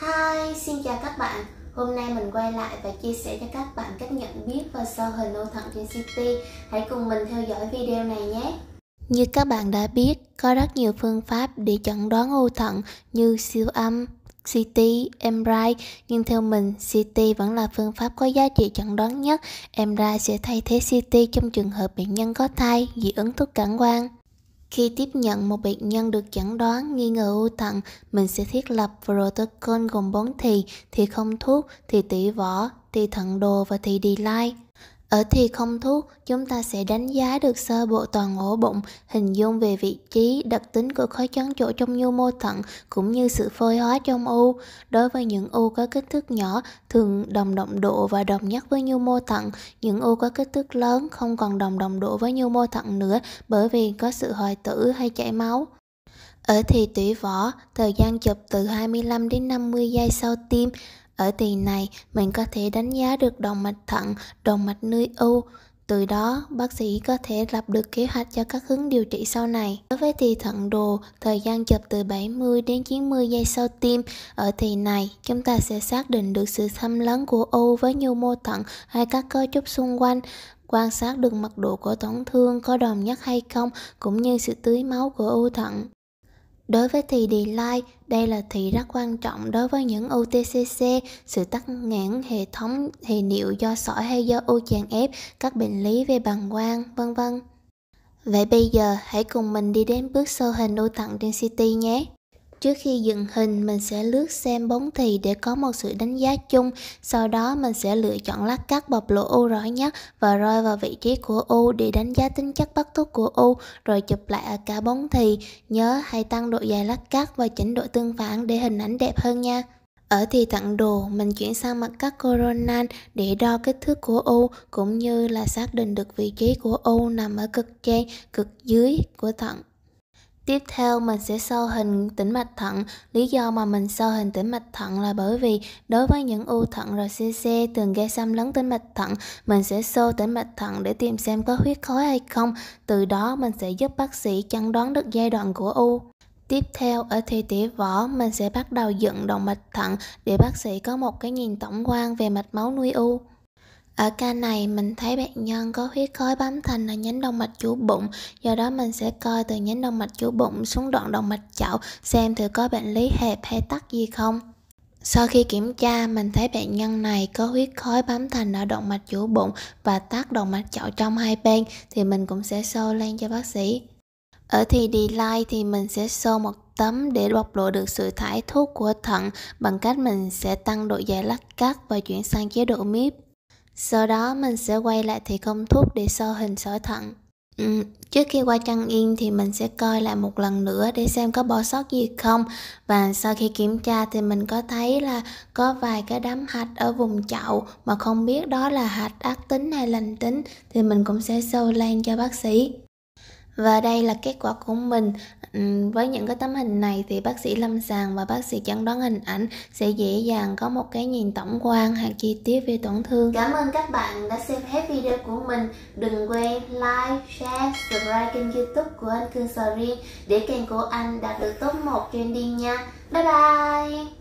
Hi, xin chào các bạn Hôm nay mình quay lại và chia sẻ cho các bạn cách nhận biết và sơ hình âu thận trên CT Hãy cùng mình theo dõi video này nhé Như các bạn đã biết, có rất nhiều phương pháp để chẩn đoán âu thận như siêu âm, CT, MRI, nhưng theo mình, CT vẫn là phương pháp có giá trị chẩn đoán nhất. MRI sẽ thay thế CT trong trường hợp bệnh nhân có thai, dị ứng thuốc cản quang. Khi tiếp nhận một bệnh nhân được chẩn đoán nghi ngờ u thận, mình sẽ thiết lập protocol gồm 4 thì, thì không thuốc, thì tỷ vỏ, thì thận đồ và thì delay. Ở thì không thuốc, chúng ta sẽ đánh giá được sơ bộ toàn ổ bụng, hình dung về vị trí, đặc tính của khối trắng chỗ trong nhu mô thận cũng như sự phôi hóa trong u. Đối với những u có kích thước nhỏ, thường đồng động độ và đồng nhất với nhu mô thận. Những u có kích thước lớn không còn đồng đồng độ với nhu mô thận nữa bởi vì có sự hoại tử hay chảy máu. Ở thì tủy vỏ, thời gian chụp từ 25 đến 50 giây sau tiêm, ở tỷ này, mình có thể đánh giá được động mạch thận, động mạch nuôi u. Từ đó, bác sĩ có thể lập được kế hoạch cho các hướng điều trị sau này. Đối với thì thận đồ, thời gian chụp từ 70 đến 90 giây sau tiêm. Ở thì này, chúng ta sẽ xác định được sự thâm lấn của u với nhu mô thận hay các cơ trúc xung quanh quan sát được mật độ của tổn thương có đồng nhất hay không cũng như sự tưới máu của u thận Đối với thì delay, đây là thì rất quan trọng đối với những otcc sự tắc nghẽn hệ thống hệ niệu do sỏi hay do ô chèn ép, các bệnh lý về bằng quang, vân vân. Vậy bây giờ hãy cùng mình đi đến bước sơ hình thận trên ct nhé. Trước khi dựng hình, mình sẽ lướt xem bóng thì để có một sự đánh giá chung. Sau đó mình sẽ lựa chọn lát cắt bọc lỗ ô rõ nhất và roi vào vị trí của ô để đánh giá tính chất bắt thuốc của ô, rồi chụp lại ở cả bóng thì. Nhớ hãy tăng độ dài lát cắt và chỉnh độ tương phản để hình ảnh đẹp hơn nha. Ở thì thận đồ, mình chuyển sang mặt cắt coronal để đo kích thước của ô cũng như là xác định được vị trí của ô nằm ở cực trên, cực dưới của thận. Tiếp theo mình sẽ sâu hình tĩnh mạch thận. Lý do mà mình sâu hình tĩnh mạch thận là bởi vì đối với những u thận RCC thường gây xâm lấn tĩnh mạch thận, mình sẽ sâu tĩnh mạch thận để tìm xem có huyết khối hay không. Từ đó mình sẽ giúp bác sĩ chẩn đoán được giai đoạn của u. Tiếp theo ở thi tỉ vỏ mình sẽ bắt đầu dựng động mạch thận để bác sĩ có một cái nhìn tổng quan về mạch máu nuôi u. Ở ca này mình thấy bệnh nhân có huyết khối bám thành ở nhánh động mạch chủ bụng, do đó mình sẽ coi từ nhánh động mạch chủ bụng xuống đoạn động mạch chậu xem thử có bệnh lý hẹp hay tắc gì không. Sau khi kiểm tra, mình thấy bệnh nhân này có huyết khối bám thành ở động mạch chủ bụng và tắc động mạch chậu trong hai bên thì mình cũng sẽ xô lên cho bác sĩ. Ở thì delay thì mình sẽ xô một tấm để bộc lộ được sự thải thuốc của thận bằng cách mình sẽ tăng độ dài lắc cắt và chuyển sang chế độ miếp. Sau đó mình sẽ quay lại thì công thuốc để so hình sỏi thận. Ừ, trước khi qua chân yên thì mình sẽ coi lại một lần nữa để xem có bỏ sót gì không và sau khi kiểm tra thì mình có thấy là có vài cái đám hạch ở vùng chậu mà không biết đó là hạch ác tính hay lành tính thì mình cũng sẽ sâu lan cho bác sĩ và đây là kết quả của mình Ừ, với những cái tấm hình này thì bác sĩ lâm sàng và bác sĩ chẩn đoán hình ảnh sẽ dễ dàng có một cái nhìn tổng quan hoặc chi tiết về tổn thương cảm ơn các bạn đã xem hết video của mình đừng quên like share subscribe kênh youtube của anh cương sò để kênh của anh đạt được top 1 trending nha bye bye